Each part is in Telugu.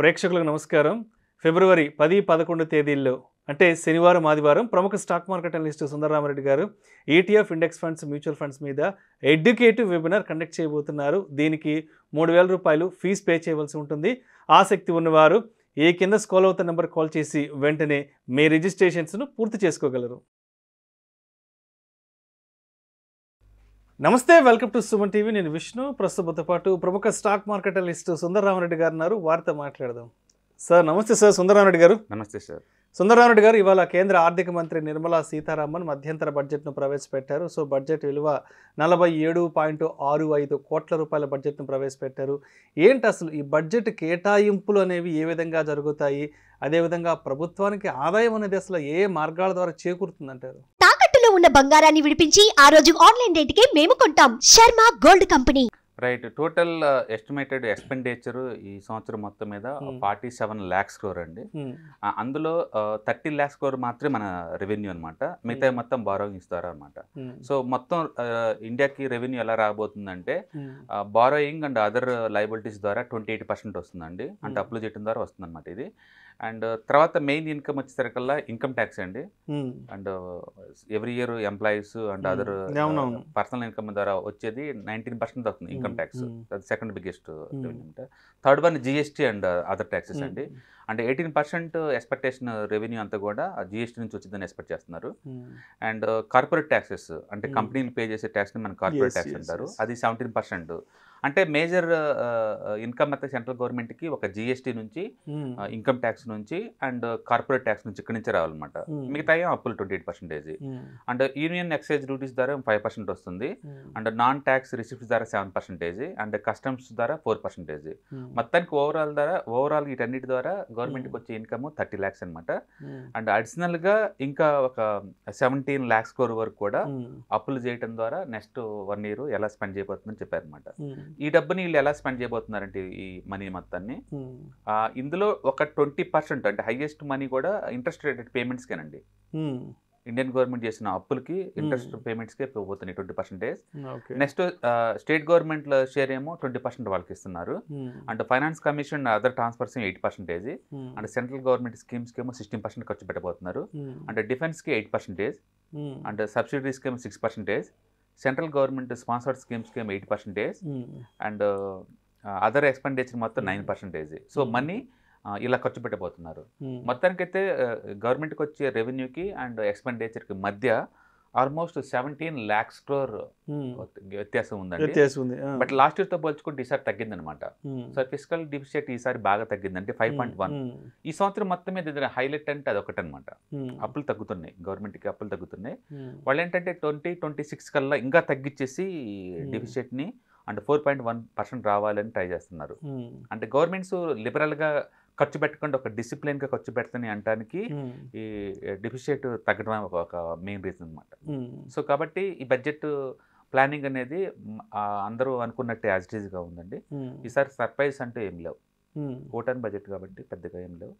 ప్రేక్షకులకు నమస్కారం ఫిబ్రవరి పది పదకొండు తేదీల్లో అంటే శనివారం ఆదివారం ప్రముఖ స్టాక్ మార్కెట్ అనలిస్ట్ సుందరరామరెడ్డి గారు ETF index funds mutual funds మీద ఎడ్యుకేటివ్ వెబినార్ కండక్ట్ చేయబోతున్నారు దీనికి మూడు వేల రూపాయలు ఫీజు పే చేయవలసి ఉంటుంది ఆసక్తి ఉన్నవారు ఏ కింద స్కాల్ అవుతున్న నెంబర్ కాల్ చేసి వెంటనే మీ రిజిస్ట్రేషన్స్ను పూర్తి చేసుకోగలరు నమస్తే వెల్కమ్ టు సుమన్ టీవీ నేను విష్ణు ప్రస్తుతంతో పాటు ప్రముఖ స్టాక్ మార్కెట్ లిస్ట్ సుందరరామరెడ్డి గారు ఉన్నారు వారితో మాట్లాడదాం సార్ నమస్తే సార్ సుందరరామరెడ్డి గారు నమస్తే సార్ సుందరరామరెడ్డి గారు ఇవాళ కేంద్ర ఆర్థిక మంత్రి నిర్మలా సీతారామన్ మధ్యంతర బడ్జెట్ను ప్రవేశపెట్టారు సో బడ్జెట్ విలువ నలభై ఏడు పాయింట్ ఆరు ఐదు కోట్ల రూపాయల బడ్జెట్ను ప్రవేశపెట్టారు ఏంటి అసలు ఈ బడ్జెట్ కేటాయింపులు అనేవి ఏ విధంగా జరుగుతాయి అదేవిధంగా ప్రభుత్వానికి ఆదాయం అనేది అసలు ఏ మార్గాల ద్వారా చేకూరుతుందంటారు ఉన్న బంగారాన్ని విడిపించి ఆ రోజు ఆన్లైన్ రేటుకే మేము కొంటాం Sharma gold company right total estimated uh, expenditure ఈ సంవత్సరం మొత్తం మీద ఫార్టీ సెవెన్ ల్యాక్స్ క్రోర్ అండి hmm. అందులో థర్టీ ల్యాక్స్ క్రోర్ మాత్రమే మన రెవెన్యూ అనమాట మిగతా hmm. మొత్తం బారోయింగ్ ఇస్తారు అనమాట సో మొత్తం uh, ఇండియాకి రెవెన్యూ ఎలా రాబోతుందంటే బారోయింగ్ అండ్ అదర్ లైబిలిటీస్ ద్వారా ట్వంటీ ఎయిట్ పర్సెంట్ వస్తుందండి అంటే hmm. అప్లు చేయడం ద్వారా వస్తుందన్నమాట ఇది అండ్ తర్వాత మెయిన్ ఇన్కమ్ వచ్చేసరికల్లా ఇన్కమ్ ట్యాక్స్ అండి and every year employees and other personal income ద్వారా వచ్చేది నైన్టీన్ పర్సెంట్ అవుతుంది income tax second biggest third one GST and other taxes అండి అంటే ఎయిటీన్ పర్సెంట్ ఎక్స్పెక్టేషన్ రెవెన్యూ అంతా కూడా జిఎస్టీ నుంచి వచ్చిందని ఎక్స్పెక్ట్ చేస్తున్నారు hmm. అండ్ కార్పొరేట్ ట్యాక్సెస్ అంటే hmm. కంపెనీలు పే చేసే ట్యాక్స్ మనం కార్పొరేట్ ట్యాక్స్ అంటారు అది సెవెంటీన్ పర్సెంట్ అంటే మేజర్ ఇన్కమ్ అయితే సెంట్రల్ గవర్నమెంట్కి ఒక జిఎస్టీ నుంచి hmm. ఇన్కమ్ ట్యాక్స్ నుంచి అండ్ కార్పొరేట్ ట్యాక్స్ నుంచి ఇక్కడి నుంచి రావాలన్నమాట మిగతా అప్పులు twenty eight percentage and union excise duties ద్వారా ఫైవ్ పర్సెంట్ వస్తుంది అండ్ నాన్ ట్యాక్స్ రిసిప్ట్స్ ద్వారా సెవెన్ పర్సెంటేజ్ అండ్ కస్టమ్స్ ద్వారా ఫోర్ పర్సెంటేజ్ మొత్తానికి ఓవరాల్ ద్వారా ఓవరాల్ వీటన్నిటి ద్వారా గవర్నమెంట్కి వచ్చే ఇన్కమ్ థర్టీ ల్యాక్స్ అనమాట అండ్ అడిషనల్గా ఇంకా ఒక సెవెంటీన్ ల్యాక్స్ కోర్ వరకు కూడా అప్పులు చేయడం ద్వారా నెక్స్ట్ వన్ ఇయర్ ఎలా స్పెండ్ చేయబోతుందని చెప్పారనమాట ఈ డబ్బుని వీళ్ళు ఎలా స్పెండ్ చేయబోతున్నారంటే ఈ మనీ మొత్తాన్ని ఇందులో ఒక ట్వంటీ పర్సెంట్ అంటే హైయెస్ట్ మనీ కూడా ఇంట్రెస్ట్ రేటెడ్ పేమెంట్స్కేనండి ఇండియన్ గవర్నమెంట్ చేసిన అప్పులకి ఇంట్రెస్ట్ పేమెంట్స్కే పోతున్నాయి twenty percentage next state government share ఏమో ట్వంటీ పర్సెంట్ వాళ్ళకి ఇస్తున్నారు and finance commission other transfers eight percentage and central government schemes కి ఏమో సిక్స్టీన్ పర్సెంట్ ఖర్చు పెట్టబోతున్నారు అండ్ డిఫెన్స్ కి ఎయిట్ పర్సెంటేజ్ అండ్ కి ఏమో six percentage central government sponsored కి ఏమో eight percentage and other expenditure మొత్తం నైన్ పర్సెంటేజ్ సో మనీ ఇలా ఖర్చు పెట్టబోతున్నారు మొత్తానికైతే గవర్నమెంట్కి వచ్చే రెవెన్యూకి అండ్ ఎక్స్పెండిచర్కి మధ్య ఆల్మోస్ట్ సెవెంటీన్ ల్యాక్స్ క్రోర్ వ్యత్యాసం ఉందండి ఉంది బట్ లాస్ట్ ఇయర్తో పోల్చుకుంటే ఈసారి తగ్గిందనమాట సో ఫిజికల్ డిఫిషియట్ ఈసారి బాగా తగ్గిందంటే ఫైవ్ పాయింట్ వన్ ఈ సంవత్సరం మొత్తం మీద హైలైట్ అంటే అది ఒకటి అనమాట అప్పులు తగ్గుతున్నాయి గవర్నమెంట్ కి అప్పులు తగ్గుతున్నాయి వాళ్ళు ఏంటంటే ట్వంటీ ట్వంటీ సిక్స్ కల్లా ఇంకా తగ్గించేసి ని and four point one percent రావాలని ట్రై చేస్తున్నారు అంటే గవర్నమెంట్స్ లిబరల్గా ఖర్చు పెట్టకుండా ఒక డిసిప్లిన్గా ఖర్చు పెడతాని అంటానికి ఈ డిఫిషియట్ తగ్గడమే ఒక మెయిన్ రీజన్ అనమాట సో కాబట్టి ఈ బడ్జెట్ ప్లానింగ్ అనేది అందరూ అనుకున్నట్టు యాజ్ గా ఉందండి ఈసారి సర్ప్రైజ్ అంటూ ఏం లేవు ఓటన్ బడ్జెట్ కాబట్టి పెద్దగా ఏం లేవు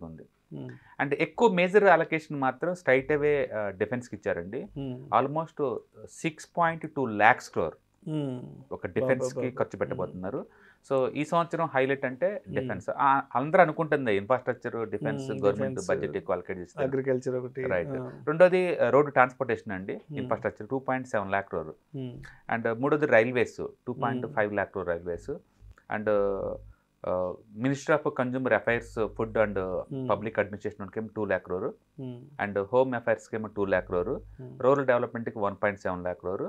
గా ఉంది అండ్ ఎక్కువ మేజర్ అలొకేషన్ మాత్రం స్ట్రైట్ అవే డిఫెన్స్ కి ఇచ్చారండి almost six point two lakhs crore ఒక డిఫెన్స్కి ఖర్చు పెట్టబోతున్నారు సో ఈ సంవత్సరం హైలైట్ అంటే డిఫెన్స్ అందరూ అనుకుంటుంది ఇన్ఫ్రాస్ట్రక్చర్ డిఫెన్స్ గవర్నమెంట్ బడ్జెట్ ఎక్కువ అలకేట్ అగ్రికల్చర్ ఒకటి రైట్ రెండోది రోడ్డు ట్రాన్స్పోర్టేషన్ అండి infrastructure two point seven lakh crore and మూడోది railways two point five lakh crore railways and minister of consumer affairs food and public administration కేమో two lakh crore and home affairs ఏమో టూ ల్యాక్ రోరు రూరల్ డెవలప్మెంట్కి one point seven lakh crore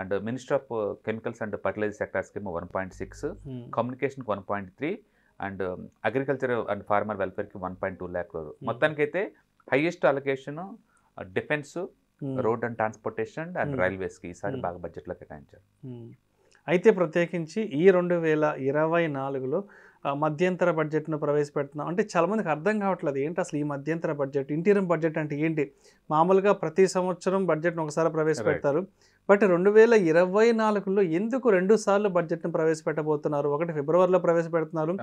and minister of chemicals and fertilizer సెక్టార్స్కి ఏమో వన్ పాయింట్ సిక్స్ hmm. కమ్యూనికేషన్కి one point three and agriculture and farmer వెల్ఫేర్కి వన్ పాయింట్ టూ ల్యాక్ మొత్తానికి hmm. మొత్తానికైతే highest allocation defence hmm. Road and transportation and రైల్వేస్కి ఈసారి బాగా బడ్జెట్లో కేటాయించారు అయితే ప్రత్యేకించి ఈ రెండు వేల ఇరవై నాలుగులో మధ్యంతర బడ్జెట్ను ప్రవేశపెడుతున్నాం అంటే చాలామందికి అర్థం కావట్లేదు ఏంటి అసలు ఈ మధ్యంతర బడ్జెట్ ఇంటీరియం బడ్జెట్ అంటే ఏంటి మామూలుగా ప్రతి సంవత్సరం బడ్జెట్ను ఒకసారి ప్రవేశపెడతారు బట్ రెండు వేల ఇరవై నాలుగులో ఎందుకు రెండు సార్లు బడ్జెట్ను ప్రవేశపెట్టబోతున్నారు ఒకటి ఫిబ్రవరిలో ప్రవేశపెడుతున్నారు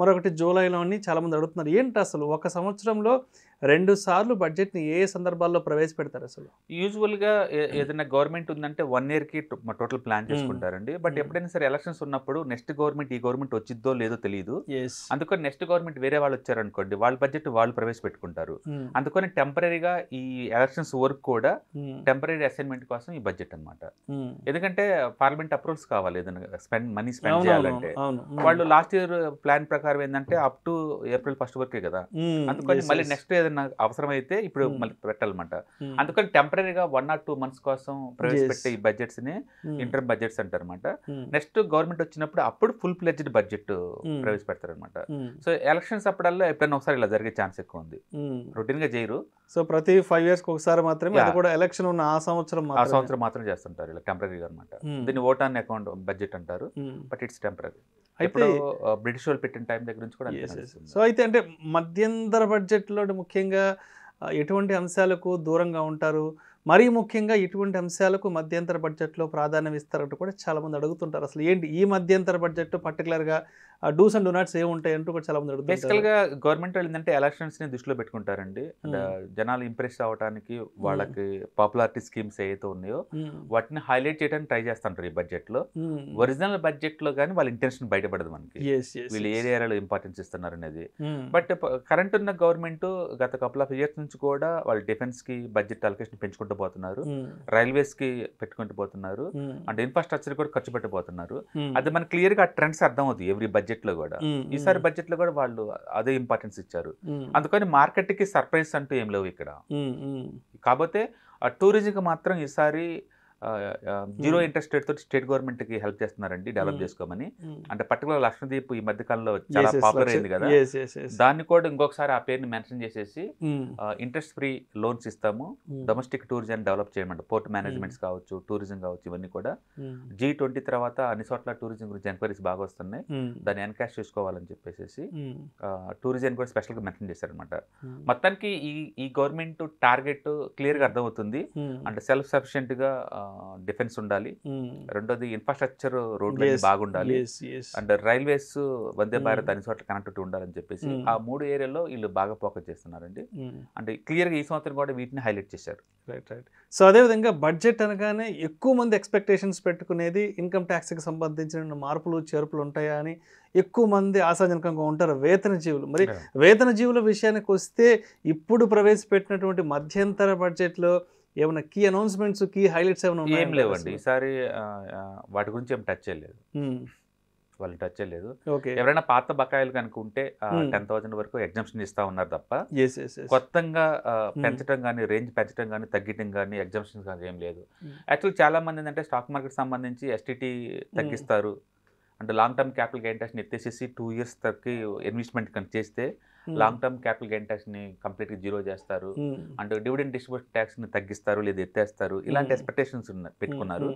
మరొకటి జూలైలోని చాలామంది అడుగుతున్నారు ఏంటి అసలు ఒక సంవత్సరంలో రెండు సార్లు బడ్జెట్ ని ఏ సందర్భాల్లో ప్రవేశపెడతారు అసలు యూజువల్ గా ఏదైనా గవర్నమెంట్ ఉందంటే వన్ ఇయర్ కి టోటల్ ప్లాన్ చేసుకుంటారండి బట్ ఎప్పుడైనా సరే ఎలక్షన్స్ ఉన్నప్పుడు నెక్స్ట్ గవర్నమెంట్ ఈ గవర్నమెంట్ వచ్చిద్దో లేదో తెలియదు అందుకని నెక్స్ట్ గవర్నమెంట్ వేరే వాళ్ళు వచ్చారనుకోండి వాళ్ళ బడ్జెట్ వాళ్ళు ప్రవేశపెట్టుకుంటారు అందుకని టెంపరీగా ఈ ఎలక్షన్స్ వర్క్ కూడా టెంపరీ అసైన్మెంట్ కోసం ఈ బడ్జెట్ అనమాట ఎందుకంటే పార్లమెంట్ అప్రూవల్స్ కావాలి ఏదైనా స్పెండ్ మనీ స్పెండ్ చేయాలంటే వాళ్ళు లాస్ట్ ఇయర్ ప్లాన్ ప్రకారం ఏంటంటే అప్ టు ఏప్రిల్ ఫస్ట్ వరకే కదా అందుకని మళ్ళీ నెక్స్ట్ ఏదైనా నాకు అవసరమైతే ఇప్పుడు మళ్ళీ పెట్టాలన్నమాట అందుకని టెంపరీగా వన్ ఆర్ టూ మంత్స్ కోసం ప్రవేశపెట్టే ఈ బడ్జెట్స్ ని ఇంటర్ బడ్జెట్స్ అంటారు అనమాట నెక్స్ట్ గవర్నమెంట్ వచ్చినప్పుడు అప్పుడు ఫుల్ ప్లెజ్డ్ బడ్జెట్ ప్రవేశపెడతారు అనమాట సో ఎలక్షన్స్ అప్పుడల్లా ఎప్పుడైనా ఒకసారి ఇలా జరిగే ఛాన్స్ ఎక్కువ ఉంది రొటీన్ గా చేయరు సో ప్రతి ఫైవ్ ఇయర్స్ ఒకసారి మాత్రమే అది కూడా ఎలక్షన్ ఉన్న ఆ సంవత్సరం ఆ సంవత్సరం మాత్రం చేస్తుంటారు ఇలా టెంపరీగా అనమాట దీన్ని ఓటాన్ అకౌంట్ బడ్జెట్ అంటారు బట్ ఇట్స్ టెంపరీ ఇప్పుడు బ్రిటిష్ వాళ్ళు పెట్టిన టైం దగ్గర నుంచి కూడా సో అయితే అంటే మధ్యంతర బడ్జెట్లో ముఖ్యంగా ఎటువంటి అంశాలకు దూరంగా ఉంటారు మరీ ముఖ్యంగా ఇటువంటి అంశాలకు మధ్యంతర బడ్జెట్లో ప్రాధాన్యం ఇస్తారంటూ కూడా చాలామంది అడుగుతుంటారు అసలు ఏంటి ఈ మధ్యంతర బడ్జెట్ పర్టికులర్గా డూస్ అండ్ డోనాట్స్ నాట్స్ ఏముంటాయి అంటూ కూడా చాలా మంది బేసికల్గా గవర్నమెంట్ వాళ్ళు ఏంటంటే ని దృష్టిలో పెట్టుకుంటారండి జనాలు ఇంప్రెస్ అవడానికి వాళ్ళకి పాపులారిటీ స్కీమ్స్ ఏవైతే ఉన్నాయో వాటిని హైలైట్ చేయడానికి ట్రై చేస్తుంటారు ఈ బడ్జెట్ లో ఒరిజినల్ బడ్జెట్ లో కానీ వాళ్ళ ఇంటెన్షన్ బయటపడదు మనకి వీళ్ళు ఏ ఏరియాలో ఇంపార్టెన్స్ ఇస్తున్నారు అనేది బట్ కరెంట్ ఉన్న గవర్నమెంట్ గత కపుల్ ఆఫ్ ఇయర్స్ నుంచి కూడా వాళ్ళు కి బడ్జెట్ అలకేషన్ పెంచుకుంటూ పోతున్నారు రైల్వేస్ కి పెట్టుకుంటూ పోతున్నారు అంటే ఇన్ఫ్రాస్ట్రక్చర్ కూడా ఖర్చు పెట్టబోతున్నారు అది మనకి గా ఆ ట్రెండ్స్ అర్థం అవుతుంది ఎవరి బడ్జెట్ బడ్జెట్ లో కూడా ఈసారి బడ్జెట్ లో కూడా వాళ్ళు అదే ఇంపార్టెన్స్ ఇచ్చారు అందుకని మార్కెట్ కి సర్ప్రైజ్ అంటూ ఏం లేవు ఇక్కడ కాకపోతే టూరిజం కి మాత్రం ఈసారి జీరో hmm. ఇంట్రెస్ట్ రేట్ తోటి స్టేట్ గవర్నమెంట్ కి హెల్ప్ చేస్తున్నారండి hmm. Develop hmm. చేసుకోమని అంటే పర్టికులర్ లక్ష్మీదీప్ ఈ మధ్య కాలంలో చాలా పాపులర్ అయింది కదా దాన్ని కూడా ఇంకొకసారి ఆ పేరుని మెన్షన్ చేసేసి ఇంట్రెస్ట్ ఫ్రీ లోన్స్ ఇస్తాము డొమెస్టిక్ టూరిజం డెవలప్ చేయమంట పోర్ట్ మేనేజ్మెంట్స్ కావచ్చు టూరిజం కావచ్చు ఇవన్నీ కూడా జీ ట్వంటీ తర్వాత అన్ని చోట్ల టూరిజం గురించి ఎంక్వైరీస్ బాగా వస్తున్నాయి దాన్ని ఎన్కాష్ చేసుకోవాలని చెప్పేసి టూరిజం కూడా స్పెషల్ గా మెన్షన్ చేశారనమాట మొత్తానికి ఈ ఈ గవర్నమెంట్ టార్గెట్ క్లియర్ గా అర్థమవుతుంది అంటే సెల్ఫ్ సఫిషియెంట్ గా డిఫెన్స్ ఉండాలి రెండోది ఇన్ఫ్రాస్ట్రక్చర్ రోడ్లు బాగుండాలి అండ్ రైల్వేస్ వందే భారత్ అన్ని చోట్ల కనెక్టివిటీ ఉండాలని చెప్పేసి ఆ మూడు ఏరియాలో వీళ్ళు బాగా ఫోకస్ చేస్తున్నారండి అంటే క్లియర్గా ఈ సంవత్సరం కూడా వీటిని హైలైట్ చేశారు రైట్ రైట్ సో అదేవిధంగా బడ్జెట్ అనగానే ఎక్కువ మంది ఎక్స్పెక్టేషన్స్ పెట్టుకునేది ఇన్కమ్ ట్యాక్స్కి సంబంధించిన మార్పులు చేర్పులు ఉంటాయా అని ఎక్కువ మంది ఆశాజనకంగా ఉంటారు వేతన జీవులు మరి వేతన జీవుల విషయానికి వస్తే ఇప్పుడు ప్రవేశపెట్టినటువంటి మధ్యంతర బడ్జెట్లో ఏమైనా కీ అనౌన్స్మెంట్స్ కీ హైలైట్స్ ఏమైనా ఏం లేవండి ఈసారి వాటి గురించి ఏం టచ్ చేయలేదు hmm. వాళ్ళు టచ్ చేయలేదు ఎవరైనా పాత బకాయిలు కనుక ఉంటే టెన్ థౌసండ్ hmm. వరకు ఎగ్జామ్షన్ ఇస్తా ఉన్నారు తప్ప కొత్తగా hmm. పెంచడం కానీ రేంజ్ పెంచడం కానీ తగ్గడం కానీ ఎగ్జామ్షన్ కానీ ఏం లేదు యాక్చువల్ చాలా మంది ఏంటంటే స్టాక్ మార్కెట్ సంబంధించి ఎస్టీటీ తగ్గిస్తారు అంటే లాంగ్ టర్మ్ క్యాపిటల్ గ్యాంటేషన్ ఎత్తేసేసి టూ ఇయర్స్ తగ్గి ఇన్వెస్ట్మెంట్ కనుక చేస్తే long term capital gain tax ని కంప్లీట్ గా జీరో చేస్తారు అంటే డివిడెండ్ డిస్ట్రిబ్యూషన్ ట్యాక్స్ ని తగ్గిస్తారు లేదా ఎత్తేస్తారు ఇలాంటి ఎక్స్పెక్టేషన్స్ పెట్టుకున్నారు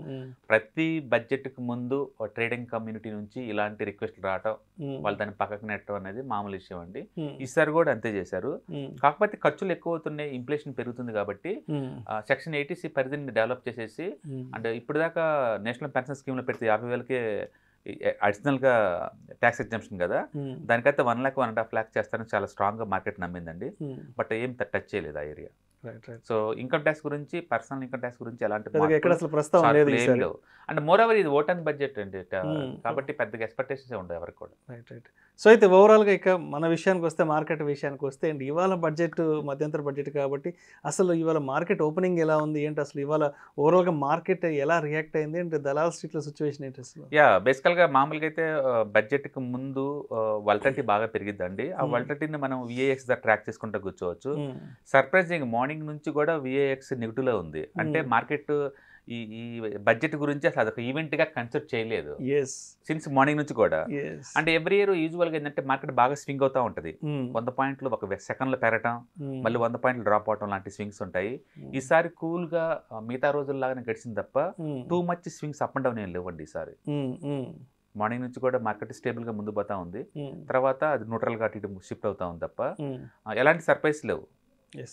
ప్రతి బడ్జెట్ కు ముందు ట్రేడింగ్ కమ్యూనిటీ నుంచి ఇలాంటి రిక్వెస్ట్ రావటం వాళ్ళు దాన్ని పక్కకు నెట్టడం అనేది మామూలు విషయం అండి ఈసారి కూడా అంతే చేశారు కాకపోతే ఖర్చులు ఎక్కువ అవుతున్నాయి ఇన్ఫ్లేషన్ పెరుగుతుంది కాబట్టి సెక్షన్ ఎయిటీసీ పరిధిని డెవలప్ చేసేసి అంటే ఇప్పుడు దాకా నేషనల్ పెన్షన్ స్కీమ్ లో పెడితే యాభై వేలకే అడిషనల్గా ట్యాక్స్ ఎగ్జామ్షన్ కదా hmm. దానికైతే one lakh one and half lakh చేస్తారని చాలా స్ట్రాంగ్గా మార్కెట్ నమ్మిందండి hmm. బట్ ఏం టచ్ చేయలేదు ఆ ఏరియా సో ఇన్కమ్ ట్యాక్స్ గురించి పర్సనల్ ఇన్కమ్ ట్యాక్స్ గురించి ఎలాంటి అండ్ మోర్ ఓవర్ ఇది ఓటన్ బడ్జెట్ అండి hmm. కాబట్టి పెద్దగా ఎక్స్పెక్టేషన్స్ ఉండవు ఎవరికి కూడా రైట్ రైట్ సో అయితే ఓవరాల్గా ఇక మన విషయానికి వస్తే మార్కెట్ విషయానికి వస్తే అండ్ ఇవాళ బడ్జెట్ మధ్యంతర బడ్జెట్ కాబట్టి అసలు ఇవాళ మార్కెట్ ఓపెనింగ్ ఎలా ఉంది ఏంటి అసలు ఇవాళ ఓవరాల్గా మార్కెట్ ఎలా రియాక్ట్ అయింది అండ్ దళాల స్ట్రీట్ల సిచ్యువేషన్ ఏంటి అసలు యా బేసికల్గా మామూలుగా అయితే బడ్జెట్కి ముందు వల్టటీ బాగా పెరిగిద్దండి ఆ hmm. వల్టటీని మనం విఏఎక్స్ దా ట్రాక్ చేసుకుంటూ కూర్చోవచ్చు సర్ప్రైజింగ్ hmm. మార్నింగ్ మార్నింగ్ నుంచి కూడా విఏఎక్స్ నెగిటివ్లో ఉంది అంటే hmm. మార్కెట్ ఈ ఈ బడ్జెట్ గురించి అసలు అదొక ఈవెంట్గా కన్సిడర్ చేయలేదు సిన్స్ మార్నింగ్ నుంచి కూడా అంటే ఎవ్రీ ఇయర్ యూజువల్గా ఏంటంటే మార్కెట్ బాగా స్వింగ్ అవుతూ ఉంటుంది hmm. వంద పాయింట్లు ఒక లో పెరగటం hmm. మళ్ళీ వంద పాయింట్లు డ్రాప్ అవటం లాంటి స్వింగ్స్ ఉంటాయి ఈసారి కూల్గా మిగతా రోజుల్లాగానే గడిచింది తప్ప too much swings up and down ఏం లేవండి ఈసారి మార్నింగ్ నుంచి కూడా మార్కెట్ స్టేబుల్ గా ముందు పోతా ఉంది తర్వాత అది న్యూట్రల్ గా అటు షిఫ్ట్ అవుతా ఉంది తప్ప ఎలాంటి సర్ప్రైజ్ లేవు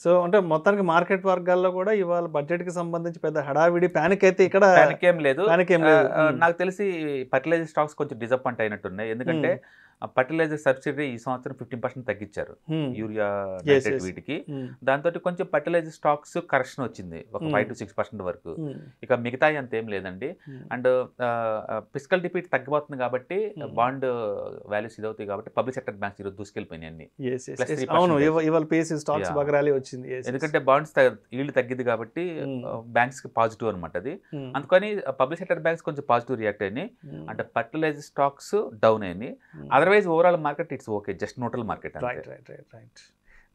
సో అంటే మొత్తానికి మార్కెట్ వర్గాల్లో కూడా ఇవాళ బడ్జెట్ కి సంబంధించి పెద్ద హడావిడి ప్యానిక్ అయితే ఇక్కడ ఏం లేదు hmm. నాకు తెలిసి ఫర్టిలైజర్ స్టాక్స్ కొంచెం డిసప్పాయింట్ అయినట్టున్నాయి ఎందుకంటే hmm. ఫర్టిలైజర్ సబ్సిడీ ఈ సంవత్సరం ఫిఫ్టీన్ పర్సెంట్ తగ్గించారు యూరియా వీటికి దాంతో కొంచెం ఫర్టిలైజర్ స్టాక్స్ కరెక్షన్ వచ్చింది ఒక ఫైవ్ టు సిక్స్ పర్సెంట్ వరకు ఇక మిగతా అంత ఏం లేదండి అండ్ ఫిజికల్ డిపీట్ తగ్గిపోతుంది కాబట్టి బాండ్ వాల్యూస్ ఇదవుతాయి కాబట్టి పబ్లిక్ సెక్టర్ బ్యాంక్స్ ఈరోజు దూసుకెళ్ళిపోయినాయి అన్ని ఎందుకంటే బాండ్స్ ఈల్డ్ తగ్గింది కాబట్టి బ్యాంక్స్ కి పాజిటివ్ అనమాట అది అందుకని పబ్లిక్ సెక్టర్ బ్యాంక్స్ కొంచెం పాజిటివ్ రియాక్ట్ అయినాయి అంటే ఫర్టిలైజర్ స్టాక్స్ డౌన్ అయినాయి otherwise overall market it's okay just నోటల్ market right right right right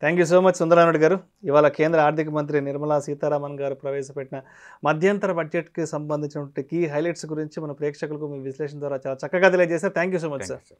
thank you so much Sundararayudu గారు ఇవాళ కేంద్ర ఆర్థిక మంత్రి నిర్మలా సీతారామన్ గారు ప్రవేశపెట్టిన మధ్యంతర బడ్జెట్కి సంబంధించినటువంటి కీ హైలైట్స్ గురించి మన ప్రేక్షకులకు మీ విశ్లేషణ ద్వారా చాలా చక్కగా తెలియజేశారు thank you so much sir